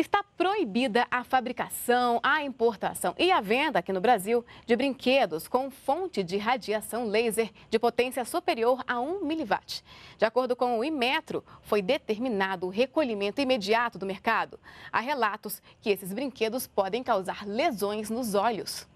está proibida a fabricação, a importação e a venda aqui no Brasil de brinquedos com fonte de radiação laser de potência superior a 1 miliwatt. De acordo com o Imetro, foi determinado o recolhimento imediato do mercado. Há relatos que esses brinquedos podem causar lesões nos olhos.